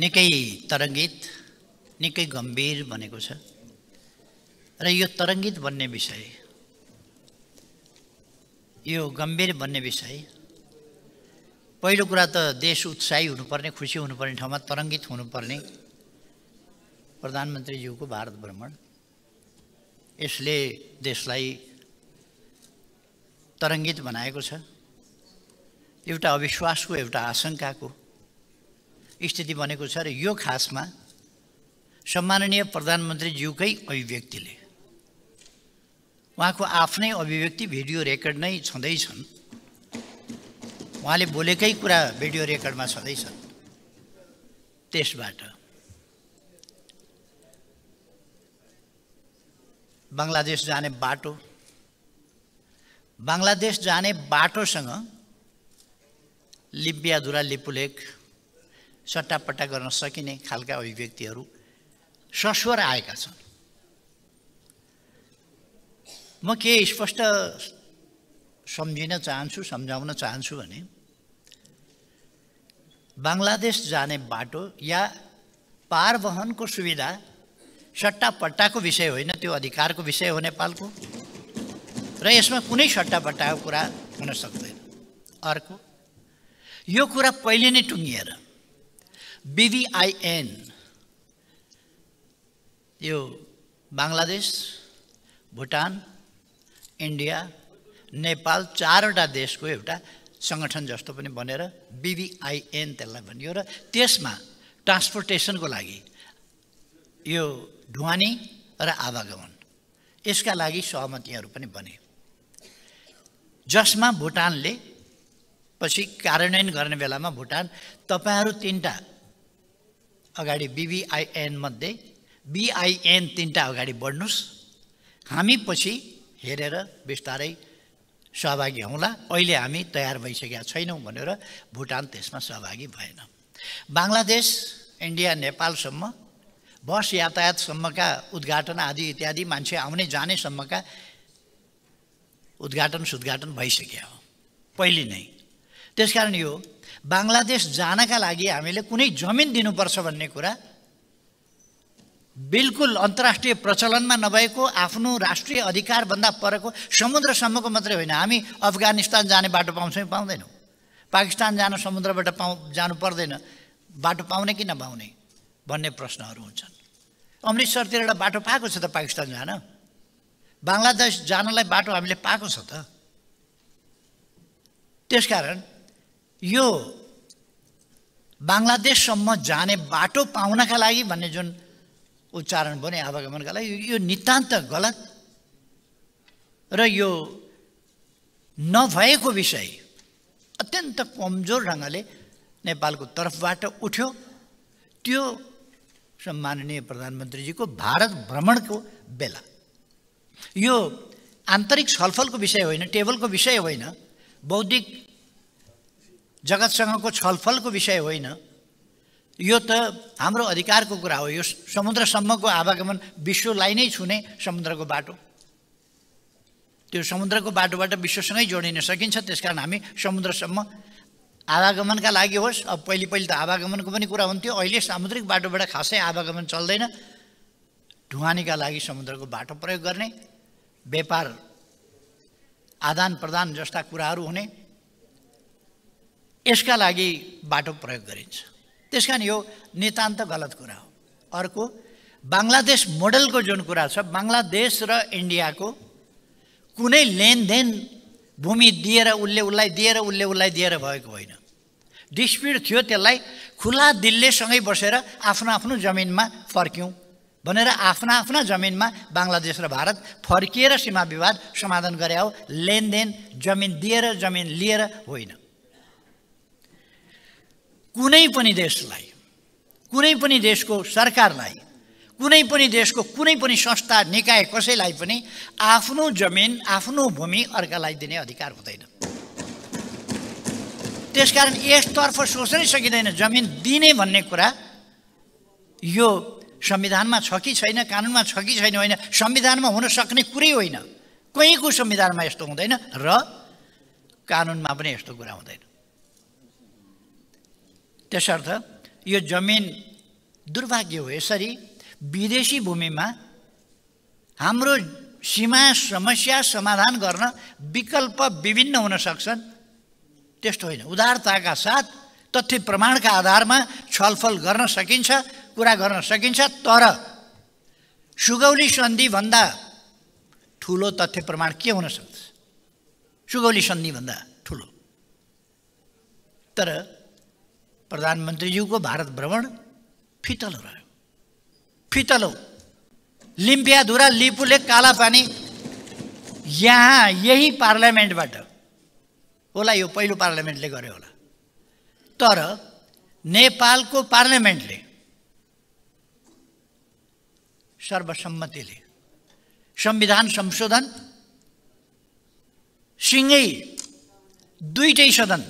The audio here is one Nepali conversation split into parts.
निकै तरङ्गित निकै गम्भीर बनेको छ र यो तरङ्गित भन्ने विषय यो गम्भीर भन्ने विषय पहिलो कुरा त देश उत्साही हुनुपर्ने खुसी हुनुपर्ने ठाउँमा तरङ्गित हुनुपर्ने प्रधानमन्त्रीज्यूको भारत भ्रमण यसले देशलाई तरङ्गित बनाएको छ एउटा अविश्वासको एउटा आशङ्काको स्थिति बनेको छ र यो खासमा सम्माननीय प्रधानमन्त्रीज्यूकै अभिव्यक्तिले उहाँको आफ्नै अभिव्यक्ति भिडियो रेकर्ड नै छँदैछन् उहाँले बोलेकै कुरा भिडियो रेकर्डमा छँदैछन् त्यसबाट बङ्गलादेश जाने बाटो बङ्गलादेश जाने बाटोसँग लिब्याधुरा लिपुलेख सट्टापट्टा गर्न सकिने खालका अभिव्यक्तिहरू सस्वर आएका छन् म के स्पष्ट सम्झिन चाहन्छु सम्झाउन चाहन्छु भने बङ्गलादेश जाने बाटो या पार वहनको सुविधा सट्टापट्टाको विषय होइन त्यो अधिकारको विषय हो नेपालको र यसमा कुनै सट्टापट्टाको कुरा हुन सक्दैन अर्को यो कुरा पहिले नै टुङ्गिएर बिभिआइएन यो बङ्गलादेश भुटान इन्डिया नेपाल चारवटा देशको एउटा सङ्गठन जस्तो पनि बनेर बिभिआइएन त्यसलाई भनियो र त्यसमा ट्रान्सपोर्टेसनको लागि यो ढुवानी र आवागमन यसका लागि सहमतिहरू पनि बने जसमा भुटानले पछि कार्यान्वयन गर्ने बेलामा भुटान तपाईँहरू तिनवटा अगाडि बिबिआइएनमध्ये बिआइएन तिनवटा अगाडि बढ्नुहोस् हामी पछि हेरेर बिस्तारै सहभागी हौँला अहिले हामी तयार भइसकेका छैनौँ भनेर भुटान त्यसमा सहभागी भएन बङ्गलादेश इन्डिया नेपालसम्म बस यातायातसम्मका उद्घाटन आदि इत्यादि मान्छे आउने जानेसम्मका उद्घाटन सुद्घाटन भइसक्यो हो पहिले नै त्यसकारण यो बङ्गलादेश जानका लागि हामीले कुनै जमिन दिनुपर्छ भन्ने कुरा बिल्कुल अन्तर्राष्ट्रिय प्रचलनमा नभएको आफ्नो राष्ट्रिय अधिकारभन्दा परेको समुद्रसम्मको मात्रै होइन हामी अफगानिस्तान जाने बाटो पाउँछौँ पाउँदैनौँ पाकिस्तान जान समुद्रबाट पाउ जानु पर्दैन बाटो पाउने कि नपाउने भन्ने प्रश्नहरू हुन्छन् अमृतसरतिर एउटा बाटो पाएको छ त पाकिस्तान जान बङ्गलादेश जानलाई बाटो हामीले पाएको छ त त्यसकारण यो बङ्गलादेशसम्म जाने बाटो पाउनका लागि भन्ने जुन उच्चारण बने आवागमनका लागि यो नितान्त गलत र यो नभएको विषय अत्यन्त कमजोर ढङ्गले नेपालको तर्फबाट उठ्यो त्यो सम्माननीय प्रधानमन्त्रीजीको भारत भ्रमणको बेला यो आन्तरिक छलफलको विषय होइन टेबलको विषय होइन बौद्धिक जगतसँगको छलफलको विषय होइन यो त हाम्रो अधिकारको कुरा हो यो समुद्रसम्मको आवागमन विश्वलाई नै छुने समुद्रको बाटो त्यो समुद्रको बाटोबाट विश्वसँगै जोडिन सकिन्छ त्यस कारण हामी समुद्रसम्म आवागमनका लागि होस् अब पहिले पहिले त आवागमनको पनि कुरा हुन्थ्यो अहिले सामुद्रिक बाटोबाट खासै आवागमन चल्दैन ढुवानीका लागि समुद्रको बाटो प्रयोग गर्ने व्यापार आदान प्रदान जस्ता कुराहरू हुने यसका लागि बाटो प्रयोग गरिन्छ त्यस कारण यो नितान्त गलत कुरा हो अर्को बङ्गलादेश मोडलको जुन कुरा छ बङ्गलादेश र इन्डियाको कुनै लेनदेन भूमि दिएर उसले उसलाई दिएर उसले उसलाई दिएर भएको होइन डिस्प्युट थियो त्यसलाई खुला सँगै बसेर आफ्नो आफ्नो जमिनमा फर्क्यौँ भनेर आफ्ना आफ्ना जमिनमा बङ्गलादेश र भारत फर्किएर सीमा विवाद समाधान गरे हो लेनदेन जमिन दिएर जमिन लिएर होइन कुनै पनि देशलाई कुनै पनि देशको सरकारलाई कुनै पनि देशको कुनै पनि संस्था निकाय कसैलाई पनि आफ्नो जमिन आफ्नो भूमि अर्कालाई दिने अधिकार हुँदैन त्यसकारण यसतर्फ सोच्नै सकिँदैन जमिन दिने भन्ने कुरा यो संविधानमा छ कि छैन कानुनमा छ कि छैन होइन संविधानमा हुन सक्ने कुरै होइन कहीँको संविधानमा यस्तो हुँदैन र कानुनमा पनि यस्तो कुरा हुँदैन त्यसर्थ यो जमिन दुर्भाग्य हो यसरी विदेशी भूमिमा हाम्रो सीमा समस्या समाधान गर्न विकल्प विभिन्न हुन सक्छन् त्यस्तो होइन उदारताका साथ तथ्य प्रमाणका आधारमा छलफल गर्न सकिन्छ कुरा गर्न सकिन्छ तर सुगौली सन्धिभन्दा ठुलो तथ्य प्रमाण के हुन सक्छ सुगौली सन्धिभन्दा ठुलो तर प्रधानमन्त्रीज्यूको भारत भ्रमण फितलो रह्यो फितलो लिम्पियाधुरा लिपुले पानी, यहाँ यही पार्लियामेन्टबाट होला यो पहिलो पार्लियामेन्टले गर्यो होला तर नेपालको पार्लियामेन्टले सर्वसम्मतिले संविधान संशोधन सिँगै दुइटै सदन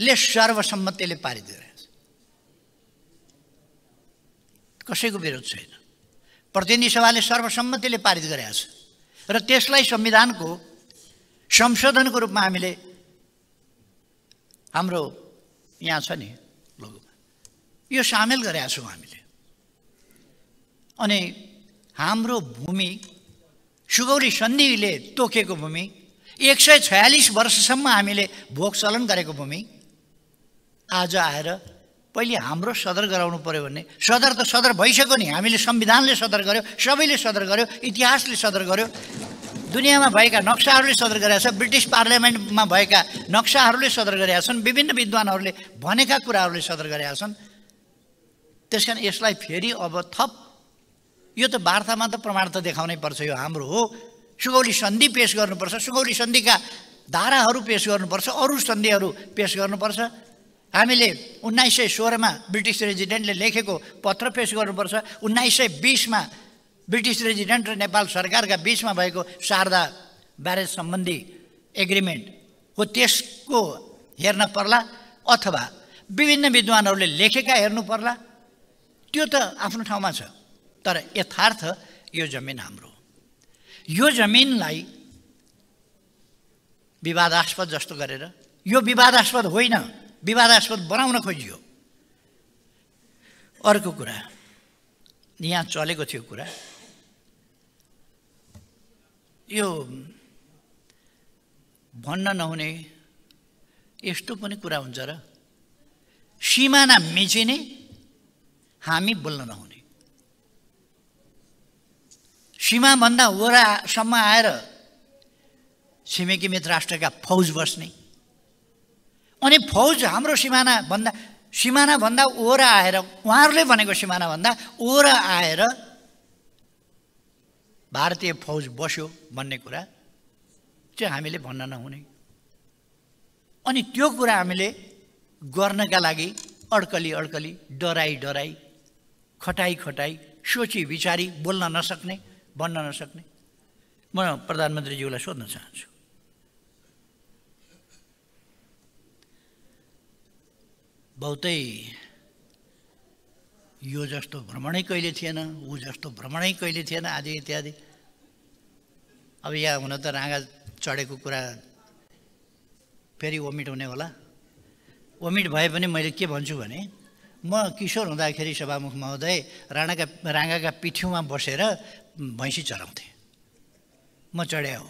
ले सर्वसम्मतिले पारिदिइरहेछ कसैको विरोध छैन प्रतिनिधि सभाले सर्वसम्मतिले पारित गरेका छ र त्यसलाई संविधानको संशोधनको रूपमा हामीले हाम्रो यहाँ छ नि लोगोमा यो सामेल गरेका छौँ हामीले अनि हाम्रो भूमि सुगौरी सन्धिले तोकेको भूमि एक सय छयालिस वर्षसम्म हामीले भोग चलन गरेको भूमि आज आएर पहिले हाम्रो सदर गराउनु पऱ्यो भने सदर त सदर भइसक्यो नि हामीले संविधानले सदर गर्यो सबैले सदर गर्यो इतिहासले सदर गर्यो दुनियाँमा भएका नक्साहरूले सदर गरेका छ ब्रिटिस पार्लियामेन्टमा भएका नक्साहरूले सदर गरेका छन् विभिन्न विद्वानहरूले भनेका कुराहरूले सदर गरेका छन् त्यस कारण यसलाई फेरि अब थप यो त वार्तामा त प्रमाण त देखाउनै पर्छ यो हाम्रो हो सुगौली सन्धि पेस गर्नुपर्छ सुगौली सन्धिका धाराहरू पेस गर्नुपर्छ अरू सन्धिहरू पेस गर्नुपर्छ हामीले उन्नाइस सय सोह्रमा ब्रिटिस रेजिडेन्टले लेखेको पत्र पेस गर्नुपर्छ उन्नाइस सय बिसमा ब्रिटिस रेजिडेन्ट र नेपाल सरकारका बिचमा भएको शारदा ब्यारेज सम्बन्धी एग्रिमेन्ट हो त्यसको हेर्न पर्ला अथवा विभिन्न विद्वानहरूले लेखेका हेर्नु पर्ला त्यो त आफ्नो ठाउँमा छ तर यथार्थ यो जमिन हाम्रो यो जमिनलाई विवादास्पद जस्तो गरेर यो विवादास्पद होइन विवादास्पद बनाउन खोजियो अर्को कुरा यहाँ चलेको थियो कुरा यो भन्न नहुने यस्तो पनि कुरा हुन्छ र सिमाना मेचिने हामी बोल्न नहुने सीमाभन्दा वरासम्म आएर छिमेकी मित्र राष्ट्रका फौज बस्ने अनि फौज हाम्रो सिमानाभन्दा सिमानाभन्दा ओर आएर उहाँहरूले भनेको सिमानाभन्दा ओर आएर भारतीय फौज बस्यो भन्ने कुरा चाहिँ हामीले भन्न नहुने अनि त्यो कुरा हामीले गर्नका लागि अड्कली अड्कली डराई डराई खटाई खटाई सोची विचारी बोल्न नसक्ने भन्न नसक्ने म प्रधानमन्त्रीज्यूलाई सोध्न चाहन्छु बहुतै यो जस्तो भ्रमणै कहिले थिएन ऊ जस्तो भ्रमणै कहिले थिएन आदि इत्यादि अब यहाँ हुन त राँगा चढेको कुरा फेरि ओमिट हुने होला ओमिट भए पनि मैले के भन्छु भने म किशोर हुँदाखेरि सभामुख महोदय राणाका राँगाका पिठ्युमा बसेर भैँसी चराउँथेँ म चढ्या हो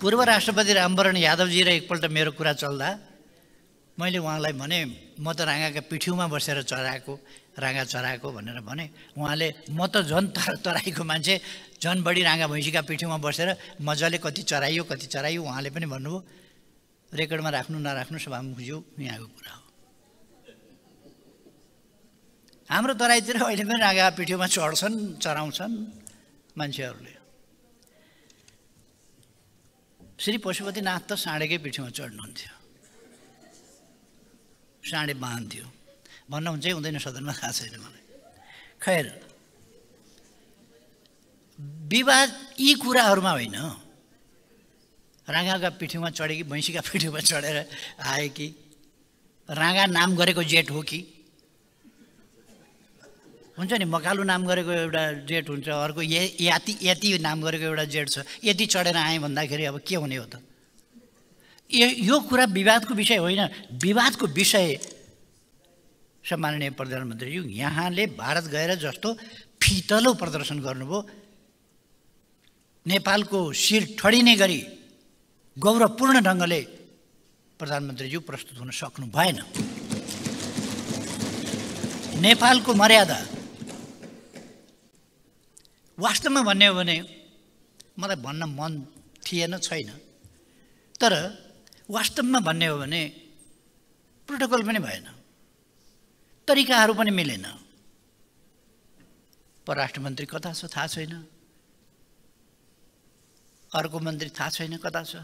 पूर्व राष्ट्रपति रामवरण यादवजी र एकपल्ट मेरो कुरा चल्दा मैले उहाँलाई भने म त राँगाका पिठ्यूमा बसेर चराएको राँगा चराएको भनेर भने उहाँले म त झन् तर तराईको मान्छे झन् बढी राँगा भैँसीका पिठ्यूमा बसेर मजाले कति चराइयो कति चराइयो उहाँले पनि भन्नुभयो रेकर्डमा राख्नु नराख्नु सभामुखज्यू यहाँको कुरा हो हाम्रो तराईतिर अहिले पनि राँगा पिठ्यूमा चढ्छन् चराउँछन् मान्छेहरूले श्री पशुपतिनाथ त साँढेकै पिठ्यूमा चढ्नुहुन्थ्यो साँडे बाँध्थ्यो भन्न हुन्छ हुँदैन सदनमा थाहा छैन मलाई खैर विवाद यी कुराहरूमा होइन राँगाका पिठीमा चढे कि भैँसीका पिठीमा चढेर आए कि राँगा नाम गरेको जेट हो कि हुन्छ नि मकालु नाम गरेको एउटा जेट हुन्छ अर्को याति यति नाम गरेको एउटा जेट छ यति चढेर आएँ भन्दाखेरि अब के हुने हो त यो यो कुरा विवादको विषय होइन विवादको विषय सम्माननीय प्रधानमन्त्रीज्यू यहाँले भारत गएर जस्तो फितलो प्रदर्शन गर्नुभयो नेपालको शिर ठडिने गरी गौरवपूर्ण ढङ्गले प्रधानमन्त्रीज्यू प्रस्तुत हुन सक्नु भएन नेपालको मर्यादा वास्तवमा भन्ने हो भने मलाई भन्न मन थिएन छैन तर वास्तवमा भन्ने हो भने प्रोटोकल पनि भएन तरिकाहरू पनि मिलेन परराष्ट्र मन्त्री कता छ थाहा छैन अर्को मन्त्री थाहा छैन कता छ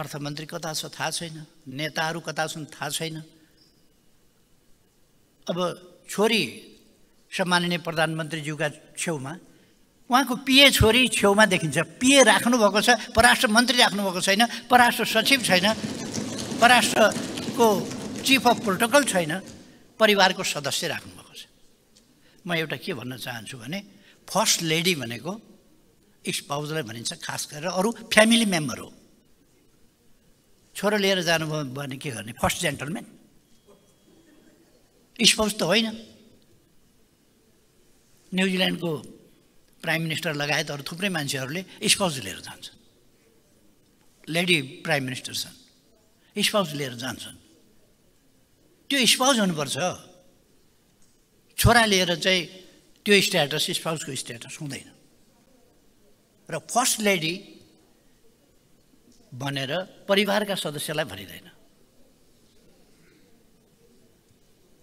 अर्थमन्त्री कता छ थाहा छैन नेताहरू कता छन् थाहा छैन अब छोरी सम्माननीय प्रधानमन्त्रीज्यूका छेउमा उहाँको पिए छोरी छेउमा देखिन्छ पिए राख्नुभएको छ पराष्ट्र मन्त्री राख्नुभएको छैन पराष्ट्र सचिव छैन पराष्ट्रको चिफ अफ प्रोटोकल छैन परिवारको सदस्य राख्नुभएको छ म एउटा के भन्न चाहन्छु भने फर्स्ट लेडी भनेको स्पाउजलाई भनिन्छ खास गरेर अरू फ्यामिली मेम्बर हो छोरो लिएर जानुभयो भने के गर्ने फर्स्ट जेन्टलम्यान स्पाउज त होइन न्युजिल्यान्डको प्राइम मिनिस्टर लगायत अरू थुप्रै मान्छेहरूले स्पाउस लिएर जान्छन् लेडी प्राइम मिनिस्टर छन् स्पाउस लिएर जान्छन् त्यो स्पाउस हुनुपर्छ छोरा लिएर चाहिँ त्यो स्ट्याटस स्पाउसको स्ट्याटस हुँदैन र फर्स्ट लेडी भनेर परिवारका सदस्यलाई भनिँदैन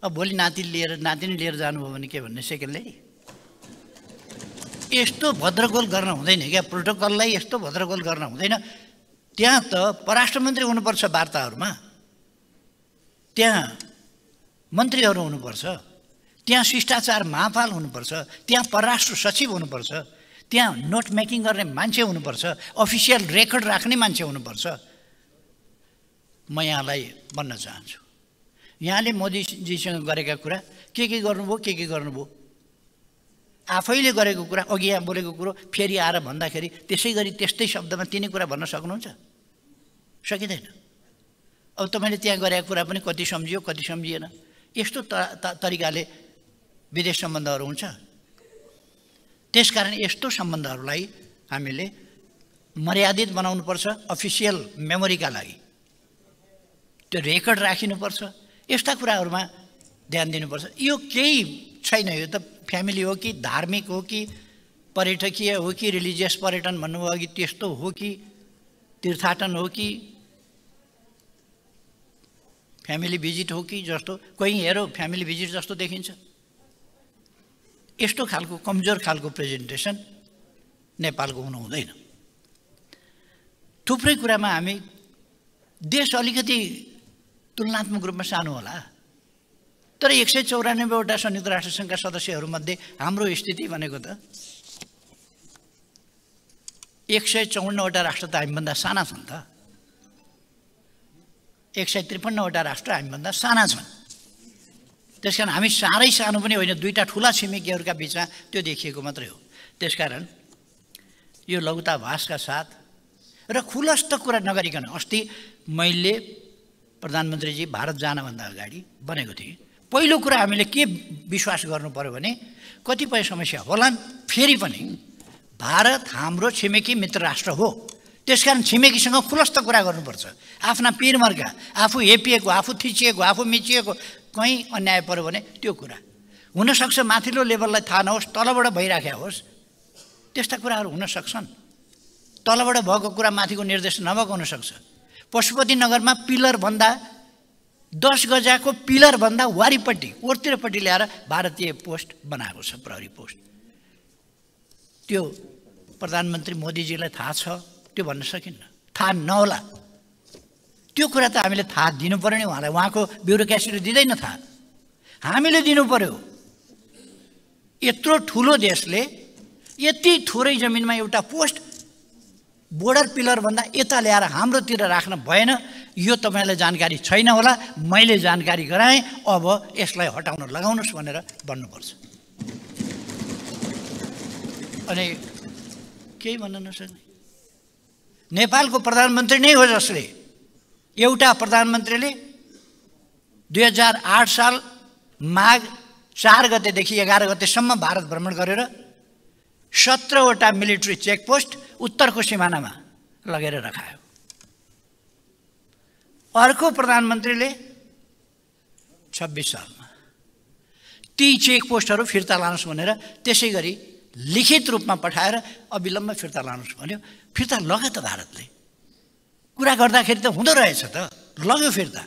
अब भोलि नाति लिएर नातिनी लिएर जानुभयो भने के भन्ने सेकेन्ड लेडी यस्तो भद्रगोल गर्न हुँदैन क्या प्रोटोकललाई यस्तो भद्रगोल गर्न हुँदैन त्यहाँ त पराष्ट्र मन्त्री हुनुपर्छ वार्ताहरूमा त्यहाँ मन्त्रीहरू हुनुपर्छ त्यहाँ शिष्टाचार महापाल हुनुपर्छ त्यहाँ परराष्ट्र सचिव हुनुपर्छ त्यहाँ नोट मेकिङ गर्ने मान्छे हुनुपर्छ अफिसियल रेकर्ड राख्ने मान्छे हुनुपर्छ म यहाँलाई भन्न चाहन्छु यहाँले मोदीजीसँग गरेका कुरा के के गर्नुभयो के के गर्नुभयो आफैले गरेको कुरा अघि यहाँ बोलेको कुरो फेरि आएर भन्दाखेरि त्यसै गरी त्यस्तै शब्दमा तिनै कुरा भन्न सक्नुहुन्छ सकिँदैन अब तपाईँले त्यहाँ गरेको कुरा पनि कति सम्झियो कति सम्झिएन यस्तो त तरिकाले विदेश सम्बन्धहरू हुन्छ त्यसकारण यस्तो सम्बन्धहरूलाई हामीले मर्यादित बनाउनुपर्छ अफिसियल मेमोरीका लागि त्यो रेकर्ड राखिनुपर्छ यस्ता कुराहरूमा ध्यान दिनुपर्छ यो केही छैन यो त फ्यामिली हो कि धार्मिक हो कि पर्यटकीय हो कि रिलिजियस पर्यटन भन्नुभयो अघि त्यस्तो हो कि तीर्थाटन हो कि फ्यामिली भिजिट हो कि जस्तो कोही हेरौँ फ्यामिली भिजिट जस्तो देखिन्छ यस्तो खालको कमजोर खालको प्रेजेन्टेसन नेपालको हुनु हुँदैन थुप्रै कुरामा हामी देश अलिकति तुलनात्मक रूपमा सानो होला तर एक सय चौरानब्बेवटा संयुक्त राष्ट्रसङ्घका सदस्यहरूमध्ये हाम्रो स्थिति भनेको त एक सय चौवन्नवटा राष्ट्र त हामीभन्दा साना छन् त एक सय त्रिपन्नवटा राष्ट्र हामीभन्दा साना छन् त्यस कारण हामी साह्रै सानो पनि होइन दुईवटा ठुला छिमेकीहरूका बिचमा त्यो देखिएको मात्रै हो त्यसकारण यो लघुताभासका साथ र खुलस्त कुरा नगरिकन अस्ति मैले प्रधानमन्त्रीजी भारत जानभन्दा अगाडि भनेको थिएँ पहिलो कुरा हामीले के विश्वास गर्नु पऱ्यो भने कतिपय समस्या होलान् फेरि पनि भारत हाम्रो छिमेकी मित्र राष्ट्र हो त्यस कारण छिमेकीसँग खुलस्त कुरा गर्नुपर्छ आफ्ना पिरमर्का आफू हेपिएको आफू थिचिएको आफू मिचिएको कहीँ अन्याय पऱ्यो भने त्यो कुरा हुनसक्छ माथिल्लो लेभललाई थाहा नहोस् तलबाट भइराख्या होस् त्यस्ता कुराहरू हुनसक्छन् तलबाट भएको कुरा माथिको निर्देश नभएको हुनसक्छ पशुपति नगरमा पिलरभन्दा दस गजाको पिलरभन्दा वारिपट्टि ओरतिरपट्टि ल्याएर भारतीय पोस्ट बनाएको छ प्रहरी पोस्ट त्यो प्रधानमन्त्री मोदीजीलाई थाहा छ त्यो भन्न सकिन्न थाहा नहोला त्यो कुरा त हामीले थाहा दिनु पऱ्यो नि उहाँलाई उहाँको ब्युरोक्रेसीले दिँदैन थाहा हामीले दिनु पऱ्यो यत्रो ठुलो देशले यति थोरै जमिनमा एउटा पोस्ट बोर्डर पिलरभन्दा यता ल्याएर हाम्रोतिर राख्न भएन यो तपाईँलाई जानकारी छैन होला मैले जानकारी गराएँ अब यसलाई हटाउन लगाउनुहोस् भनेर भन्नुपर्छ अनि केही भन्न नसक्ने नेपालको प्रधानमन्त्री नै हो जसले एउटा प्रधानमन्त्रीले दुई हजार आठ साल माघ चार गतेदेखि एघार गतेसम्म भारत भ्रमण गरेर सत्रवटा मिलिट्री चेकपोस्ट उत्तरको सिमानामा लगेर राखायो अर्को प्रधानमन्त्रीले छब्बिस सालमा ती चेकपोस्टहरू फिर्ता लानुहोस् भनेर त्यसै गरी लिखित रूपमा पठाएर अविलम्ब फिर्ता लानुहोस् भन्यो फिर्ता लग्यो त भारतले कुरा गर्दाखेरि त हुँदो रहेछ त लग्यो फिर्ता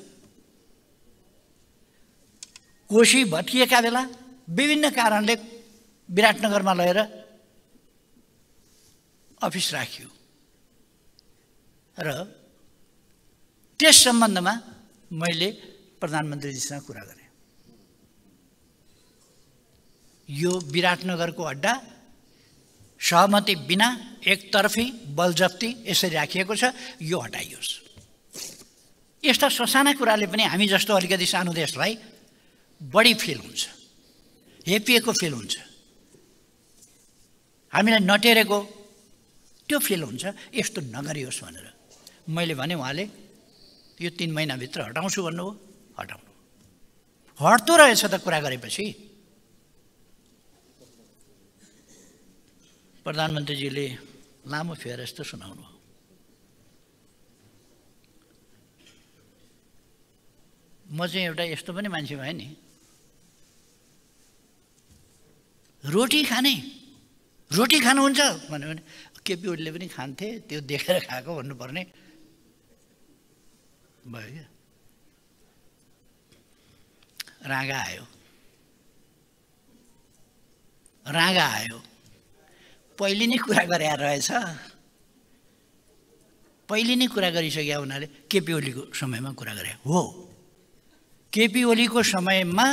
कोशी भत्किएका बेला विभिन्न कारणले विराटनगरमा लगेर अफिस राखियो र त्यस सम्बन्धमा मैले प्रधानमन्त्रीजीसँग कुरा गरेँ यो विराटनगरको अड्डा सहमति बिना एकतर्फी बलजप्ती यसरी राखिएको छ यो हटाइयोस् यस्ता ससाना कुराले पनि हामी जस्तो अलिकति सानो देशलाई बढी फिल हुन्छ हेपिएको फिल हुन्छ हामीलाई नटेरेको त्यो फिल हुन्छ यस्तो नगरियोस् भनेर मैले भने उहाँले यो तिन महिनाभित्र हटाउँछु भन्नुभयो हटाउनु हट्दो रहेछ त कुरा गरेपछि प्रधानमन्त्रीजीले लामो फेयर यस्तो सुनाउनु म चाहिँ एउटा यस्तो पनि मान्छे भएँ नि रोटी खाने रोटी खानुहुन्छ भन्यो भने केपी ओलीले पनि खान्थे त्यो देखेर खाएको भन्नुपर्ने भयो क्या राँगा आयो राँगा आयो पहिले नै कुरा गरे रहेछ पहिले नै कुरा गरिसके उनीहरूले केपी ओलीको समयमा कुरा गरे हो केपी ओलीको समयमा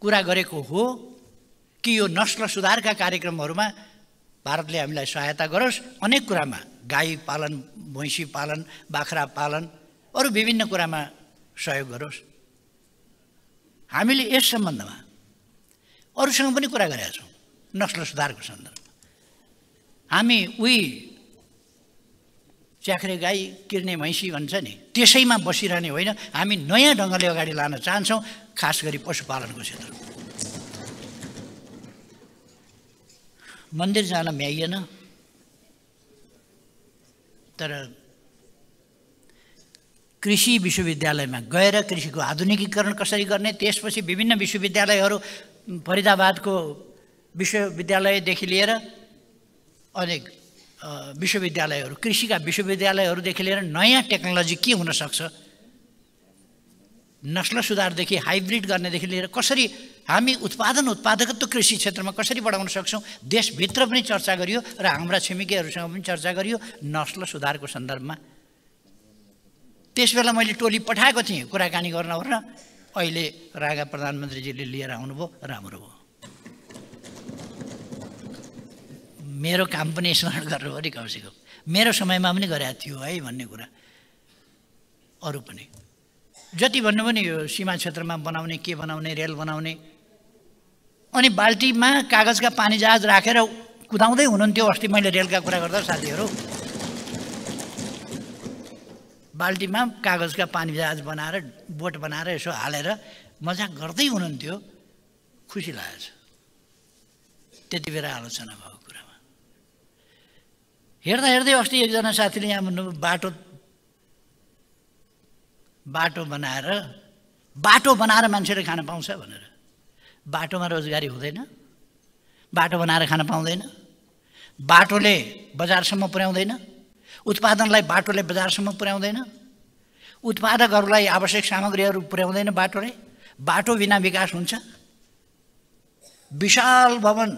कुरा गरेको हो कि यो नस्ल सुधारका कार्यक्रमहरूमा भारतले हामीलाई सहायता गरोस् अनेक कुरामा गाई पालन भैँसी पालन बाख्रा पालन अरू विभिन्न कुरामा सहयोग गरोस् हामीले यस सम्बन्धमा अरूसँग पनि कुरा गरेका छौँ नक्सल सुधारको सन्दर्भमा हामी उही च्याख्रे गाई किर्ने भैँसी भन्छ नि त्यसैमा बसिरहने होइन हामी नयाँ ढङ्गले अगाडि लान चाहन्छौँ खास गरी पशुपालनको क्षेत्रमा मन्दिर जान भ्याइएन तर कृषि विश्वविद्यालयमा गएर कृषिको आधुनिकीकरण कसरी गर्ने त्यसपछि विभिन्न विश्वविद्यालयहरू फरिदाबादको विश्वविद्यालयदेखि लिएर अनेक विश्वविद्यालयहरू कृषिका विश्वविद्यालयहरूदेखि लिएर नयाँ टेक्नोलोजी के हुनसक्छ नस्ल सुधारदेखि हाइब्रिड गर्नेदेखि लिएर कसरी हामी उत्पादन उत्पादकत्व कृषि क्षेत्रमा कसरी बढाउन सक्छौँ देशभित्र पनि चर्चा गरियो र हाम्रा छिमेकीहरूसँग पनि चर्चा गरियो नस्ल सुधारको सन्दर्भमा त्यस बेला मैले टोली पठाएको थिएँ कुराकानी गर्न हो र अहिले रागा प्रधानमन्त्रीजीले लिएर आउनुभयो राम्रो भयो मेरो काम पनि स्मरण गर्नु हो नि मेरो समयमा पनि गरेको थियो है भन्ने कुरा अरू पनि जति भन्नु पनि यो सीमा क्षेत्रमा बनाउने के बनाउने रेल बनाउने अनि बाल्टीमा कागजका पानी जहाज राखेर कुदाउँदै हुनुहुन्थ्यो अस्ति मैले रेलका कुरा गर्दा साथीहरू बाल्टीमा कागजका पानी जहाज बनाएर बोट बनाएर यसो हालेर मजाक गर्दै हुनुहुन्थ्यो खुसी लागेछ त्यति बेला आलोचना भएको कुरामा हेर्दा हेर्दै अस्ति एकजना साथीले यहाँ भन्नु बाटो बाटो बनाएर बाटो बनाएर मान्छेले खान पाउँछ भनेर बाटोमा रोजगारी हुँदैन बाटो बनाएर खान पाउँदैन बाटोले बजारसम्म पुर्याउँदैन उत्पादनलाई बाटोले बजारसम्म पुर्याउँदैन उत्पादकहरूलाई आवश्यक सामग्रीहरू पुर्याउँदैन बाटोले बाटो बिना विकास हुन्छ विशाल भवन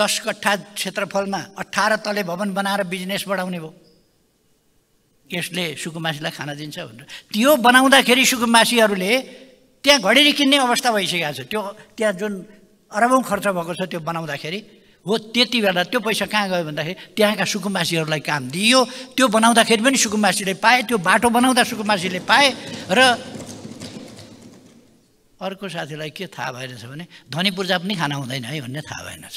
दस कट्ठा क्षेत्रफलमा अठार तले भवन बनाएर बिजनेस बढाउने भयो यसले सुकुमासीलाई खाना दिन्छ भनेर त्यो बनाउँदाखेरि सुकुमासीहरूले त्यहाँ घडेरी किन्ने अवस्था भइसकेको छ त्यो त्यहाँ जुन अरबौँ खर्च भएको छ त्यो बनाउँदाखेरि हो त्यति बेला त्यो पैसा कहाँ गयो भन्दाखेरि त्यहाँका सुकुम्बासीहरूलाई काम दियो त्यो बनाउँदाखेरि पनि सुकुमासीले पाए त्यो बाटो बनाउँदा सुकुमासीले पाए र अर्को साथीलाई के थाहा भएनछ भने धनी पूर्जा पनि खाना हुँदैन है भन्ने थाहा भएनछ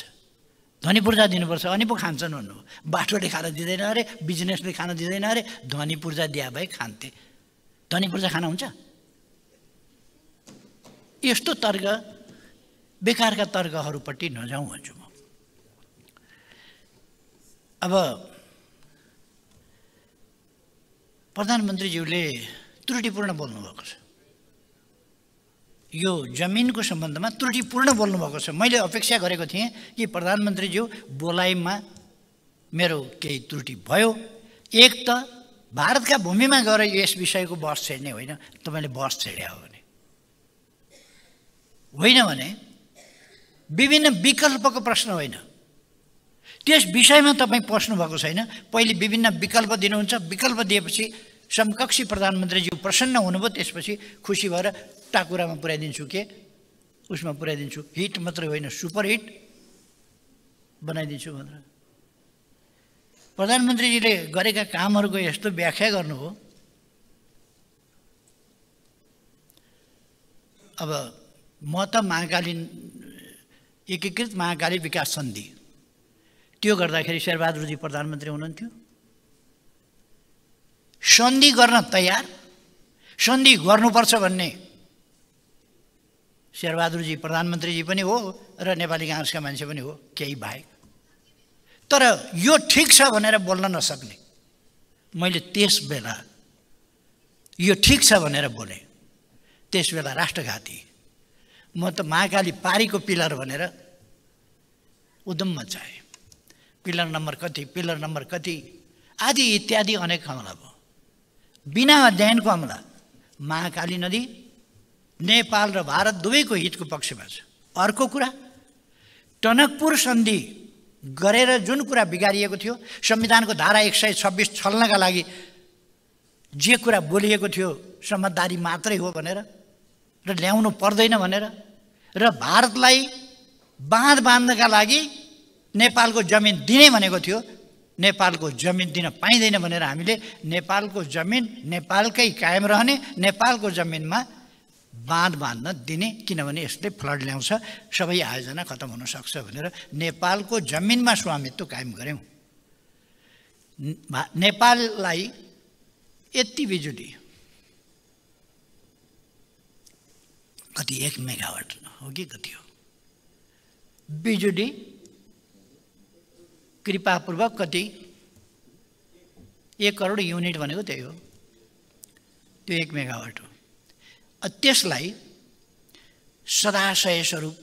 धनी पूर्जा दिनुपर्छ अनि पो खान्छन् भन्नु बाटोले खान दिँदैन अरे बिजनेसले खान दिँदैन अरे धनी पूर्जा दिया भए खान्थे धनी पूर्जा खान हुन्छ यस्तो तर्क बेकारका तर्कहरूपट्टि नजाउँ भन्छु म अब प्रधानमन्त्रीज्यूले त्रुटिपूर्ण बोल्नुभएको छ यो जमिनको सम्बन्धमा त्रुटिपूर्ण बोल्नुभएको छ मैले अपेक्षा गरेको थिएँ कि प्रधानमन्त्रीज्यू बोलाइमा मेरो केही त्रुटि भयो एक त भारतका भूमिमा गएर यस विषयको बस छेड्ने होइन तपाईँले बस छेड्या हो भने होइन भने विभिन्न विकल्पको प्रश्न होइन त्यस विषयमा तपाईँ पस्नुभएको छैन पहिले विभिन्न विकल्प दिनुहुन्छ विकल्प दिएपछि समकक्षी प्रधानमन्त्रीज्यू प्रसन्न हुनुभयो त्यसपछि खुसी भएर टाकुरामा कुरामा पुऱ्याइदिन्छु के उसमा पुऱ्याइदिन्छु हिट मात्रै होइन सुपर हिट बनाइदिन्छु भनेर प्रधानमन्त्रीजीले गरेका कामहरूको यस्तो व्याख्या गर्नु हो अब म त महाकालीन एकीकृत महाकाली विकास सन्धि त्यो गर्दाखेरि शेरबहादुरजी प्रधानमन्त्री हुनुहुन्थ्यो सन्धि गर्न तयार सन्धि गर्नुपर्छ भन्ने शेरबहादुरजी प्रधानमन्त्रीजी पनि हो र नेपाली काङ्ग्रेसका मान्छे पनि हो केही बाहेक तर यो ठिक छ भनेर बोल्न नसक्ने मैले त्यस बेला यो ठिक छ भनेर बोले त्यस बेला राष्ट्रघाती म त महाकाली पारीको पिलर भनेर उद्यम मचाएँ पिलर नम्बर कति पिलर नम्बर कति आदि इत्यादि अनेक हमला भयो बिना अध्ययनको हमला महाकाली नदी नेपाल र भारत दुवैको हितको पक्षमा छ अर्को कुरा टनकपुर सन्धि गरेर जुन कुरा बिगारिएको थियो संविधानको धारा एक सय छब्बिस छल्नका लागि जे कुरा बोलिएको थियो समझदारी मात्रै हो भनेर र ल्याउनु पर्दैन भनेर र भारतलाई बाँध बाँध्नका लागि नेपालको जमिन दिने भनेको थियो नेपालको जमिन दिन पाइँदैन भनेर हामीले नेपालको जमिन नेपालकै कायम रहने नेपालको जमिनमा बाँध बाँध्न दिने किनभने यसले फ्लड ल्याउँछ सबै आयोजना खत्तम हुनसक्छ भनेर नेपालको जमिनमा स्वामित्व कायम गऱ्यौँ नेपाललाई यति बिजुली कति एक मेगावाट हो कि कति हो बिजुली कृपापूर्वक कति एक करोड युनिट भनेको त्यही हो त्यो एक मेगावाट हो त्यसलाई सदाशय स्वरूप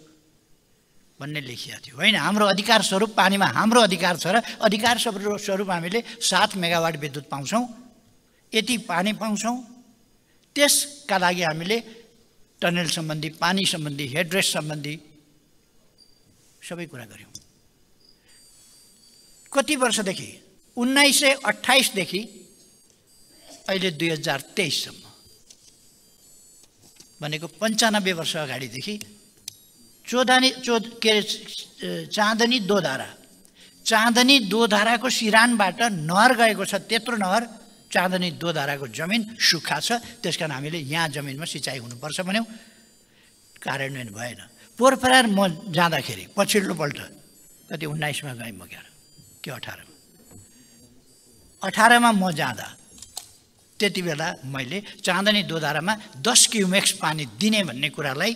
भन्ने लेखिएको थियो होइन हाम्रो अधिकार स्वरूप पानीमा हाम्रो अधिकार छ र अधिकार स्वरूप हामीले सात मेगावाट विद्युत पाउँछौँ यति पानी पाउँछौँ त्यसका लागि हामीले टनेल सम्बन्धी पानी सम्बन्धी हेडरेस सम्बन्धी सबै कुरा गऱ्यौँ कति वर्षदेखि उन्नाइस सय अठाइसदेखि अहिले दुई हजार तेइससम्म भनेको पन्चानब्बे वर्ष अगाडिदेखि चोदानी चो के अरे चाँदनी दोधारा चाँदनी दोधाराको सिरानबाट नहर गएको छ त्यत्रो नहर चाँदनी दोधाराको जमिन सुक्खा छ त्यस कारण हामीले यहाँ जमिनमा सिँचाइ हुनुपर्छ भन्यौँ कार्यान्वयन भएन पोरफरार म जाँदाखेरि पछिल्लोपल्ट कति उन्नाइसमा गएँ म क्या के अठारमा अठारमा म जाँदा त्यति बेला मैले चाँदनी दोधारामा दस क्युमेक्स पानी दिने भन्ने कुरालाई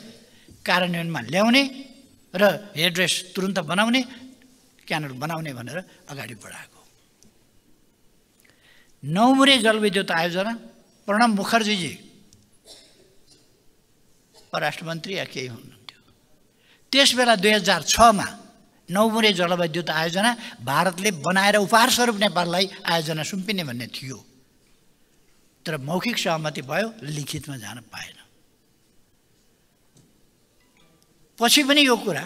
कार्यान्वयनमा ल्याउने र हेड्रेस तुरुन्त बनाउने क्यानल बनाउने भनेर अगाडि बढाएको नौमुरे जलविद्युत आयोजना प्रणव मुखर्जीजी परराष्ट्र मन्त्री या केही हुनुहुन्थ्यो त्यसबेला दुई हजार छमा नौमुरे जलविद्युत आयोजना भारतले बनाएर उपहार स्वरूप नेपाललाई आयोजना सुम्पिने भन्ने थियो तर मौखिक सहमति भयो लिखितमा जान पाएन पछि पनि यो कुरा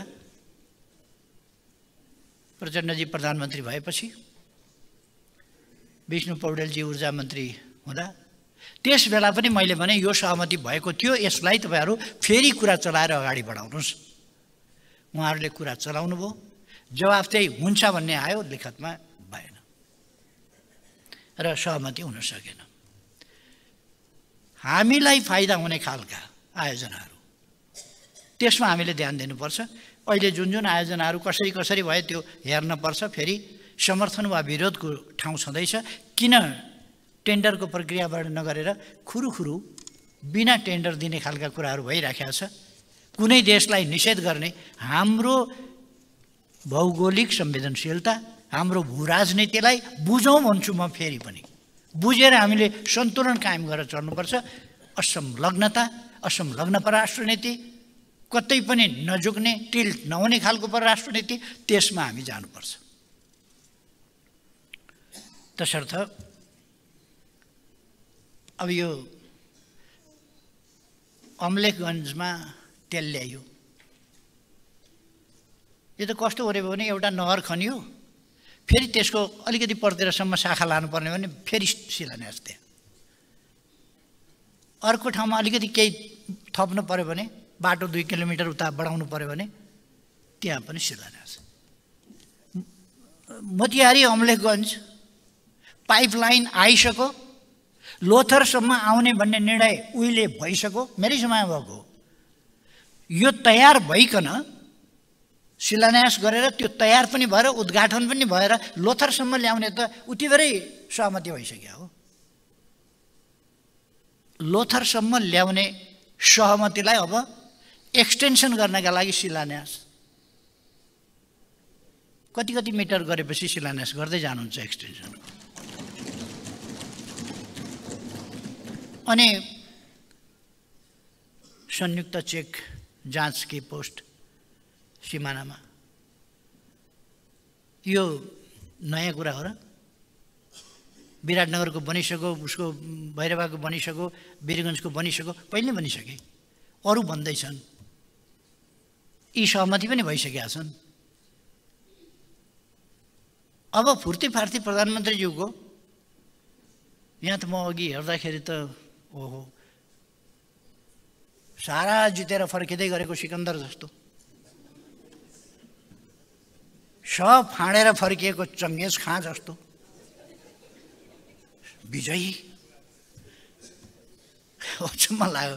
प्रचण्डजी प्रधानमन्त्री भएपछि विष्णु पौडेलजी ऊर्जा मन्त्री हुँदा त्यस बेला पनि मैले भने यो सहमति भएको थियो यसलाई तपाईँहरू फेरि कुरा चलाएर अगाडि बढाउनुहोस् उहाँहरूले कुरा चलाउनु भयो जवाफ त्यही हुन्छ भन्ने आयो लिखतमा भएन र सहमति हुन सकेन हामीलाई फाइदा हुने खालका आयोजनाहरू त्यसमा हामीले ध्यान दिनुपर्छ अहिले जुन जुन आयोजनाहरू कसरी कसरी भयो त्यो हेर्नपर्छ फेरि समर्थन वा विरोधको ठाउँ छँदैछ किन टेन्डरको प्रक्रियाबाट नगरेर खुरुखुरु बिना टेन्डर दिने खालका कुराहरू भइराखेको छ कुनै देशलाई निषेध गर्ने हाम्रो भौगोलिक संवेदनशीलता हाम्रो भू राजनीतिलाई बुझौँ भन्छु म फेरि पनि बुझेर हामीले सन्तुलन कायम गरेर चढ्नुपर्छ असम लग्न पराष्ट्र नीति कतै पनि नझुक्ने टिल्ट नहुने खालको परराष्ट्र नीति त्यसमा हामी जानुपर्छ तसर्थ अब यो अम्लेखगञ्जमा तेल ल्यायो यो त कस्तो हो भने एउटा नहर खनियो फेरि त्यसको अलिकति पर्तिरसम्म शाखा लानुपर्ने भने फेरि शिलान्यास त्यहाँ अर्को ठाउँमा अलिकति केही थप्नु पऱ्यो भने बाटो दुई किलोमिटर उता बढाउनु पऱ्यो भने त्यहाँ पनि शिलान्यास मोतिहारी अम्लेखगञ्ज पाइपलाइन आइसक्यो लोथरसम्म आउने भन्ने निर्णय उहिले भइसक्यो मेरै समयमा भएको यो तयार भइकन शिलान्यास गरेर त्यो तयार पनि भएर उद्घाटन पनि भएर लोथरसम्म ल्याउने त उतिबेरै सहमति भइसक्यो हो लोथरसम्म ल्याउने सहमतिलाई अब एक्सटेन्सन गर्नका लागि शिलान्यास कति कति मिटर गरेपछि शिलान्यास गर्दै जानुहुन्छ एक्सटेन्सन अनि संयुक्त चेक जाँच के पोस्ट सिमानामा यो नयाँ कुरा हो र विराटनगरको बनिसक्यो उसको भैरवाको बनिसक्यो वीरगन्जको बनिसक्यो पहिले बनिसके अरू भन्दैछन् यी सहमति पनि भइसकेका छन् अब फुर्ती फार्ती प्रधानमन्त्रीज्यूको यहाँ त म अघि हेर्दाखेरि त ओहो सारा जितेर फर्किँदै गरेको सिकन्दर जस्तो सब फाँडेर फर्किएको चङ्गेज खाँ जस्तो विजयी अचम्म लाग्यो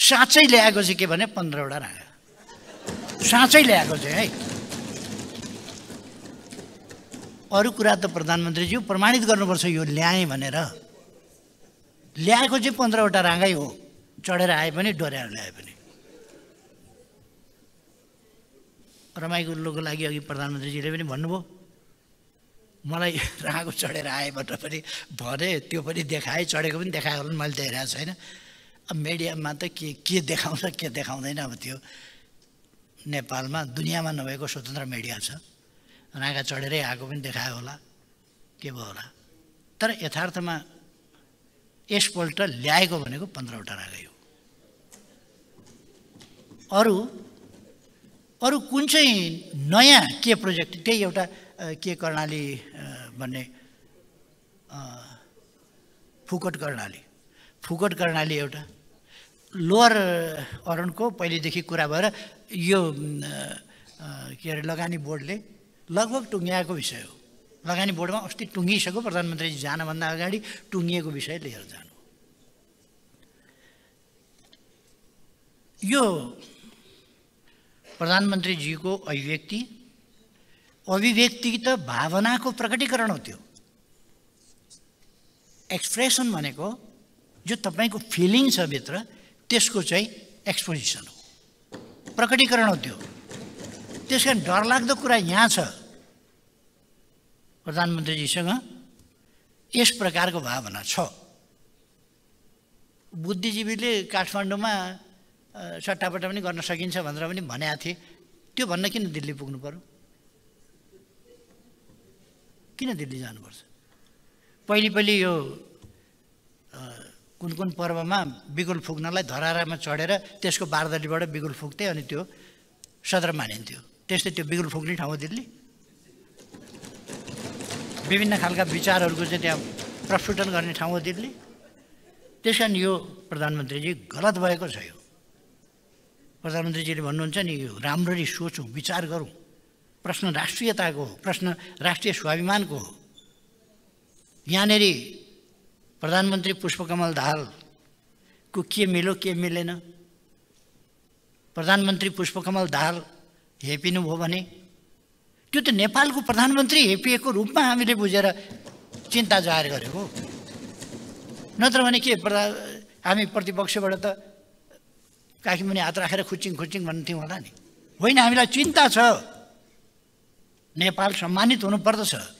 साँच्चै ल्याएको चाहिँ के भने पन्ध्रवटा राँगा साँच्चै ल्याएको चाहिँ है अरू कुरा त प्रधानमन्त्रीज्यू प्रमाणित गर्नुपर्छ यो ल्याएँ भनेर ल्याएको चाहिँ पन्ध्रवटा राँगै हो चढेर आए पनि डोर्याएर ल्याए पनि रमाइलो कुरोको लागि अघि प्रधानमन्त्रीजीले पनि भन्नुभयो मलाई रागो चढेर आएबाट पनि भने त्यो पनि देखाएँ चढेको पनि देखाएको होला मैले देखाएको छैन अब मिडियामा त के के देखाउँछ के देखाउँदैन अब त्यो नेपालमा दुनियाँमा नभएको स्वतन्त्र मिडिया छ राँगा चढेरै आएको पनि देखायो होला के भयो होला तर यथार्थमा यसपल्ट ल्याएको भनेको पन्ध्रवटा राँगै हो अरू अरू कुन चाहिँ नयाँ के प्रोजेक्ट त्यही एउटा के कर्णाली भन्ने फुकट कर्णाली फुकट कर्णाली एउटा लोवर अरणको पहिलेदेखि कुरा भएर यो के अरे लगानी बोर्डले लगभग टुङ्ग्याएको विषय हो लगानी बोर्डमा अस्ति टुङ्गिसक्यो प्रधानमन्त्री जानभन्दा अगाडि टुङ्गिएको विषय लिएर जानु यो प्रधानमन्त्रीजीको अभिव्यक्ति अभिव्यक्ति त भावनाको प्रकटीकरण हो त्यो एक्सप्रेसन भनेको जो तपाईँको फिलिङ छ भित्र त्यसको चाहिँ एक्सपोजिसन हो प्रकटीकरण हो त्यो त्यस कारण डरलाग्दो कुरा यहाँ छ प्रधानमन्त्रीजीसँग यस प्रकारको भावना छ बुद्धिजीवीले काठमाडौँमा सट्टापट्टा पनि गर्न सकिन्छ भनेर पनि भनेको थिएँ त्यो भन्न किन दिल्ली पुग्नु पऱ्यो किन दिल्ली जानुपर्छ पहिले पहिले यो कुन कुन पर्वमा बिगुल फुक्नलाई धरारामा चढेर त्यसको बारदलीबाट बिगुल फुक्थे अनि त्यो सदर मानिन्थ्यो त्यस्तै त्यो बिगुल फुक्ने ठाउँ हो दिल्ली विभिन्न खालका विचारहरूको चाहिँ त्यहाँ प्रस्फुटन गर्ने ठाउँ हो दिल्ली त्यस कारण यो प्रधानमन्त्रीजी गलत भएको छ यो प्रधानमन्त्रीजीले भन्नुहुन्छ नि राम्ररी सोचौँ विचार गरौँ प्रश्न राष्ट्रियताको हो प्रश्न राष्ट्रिय स्वाभिमानको हो यहाँनिर प्रधानमन्त्री पुष्पकमल दाहालको के मिल्यो के मिलेन प्रधानमन्त्री पुष्पकमल दाहाल हेपिनुभयो भने त्यो त नेपालको प्रधानमन्त्री हेपिएको रूपमा हामीले बुझेर चिन्ता जाहेर गरेको नत्र भने के प्रधान हामी प्रतिपक्षबाट त काखीमुनि हात राखेर खुचिङ खुचिङ भन्थ्यौँ होला नि होइन हामीलाई चिन्ता छ नेपाल सम्मानित हुनुपर्दछ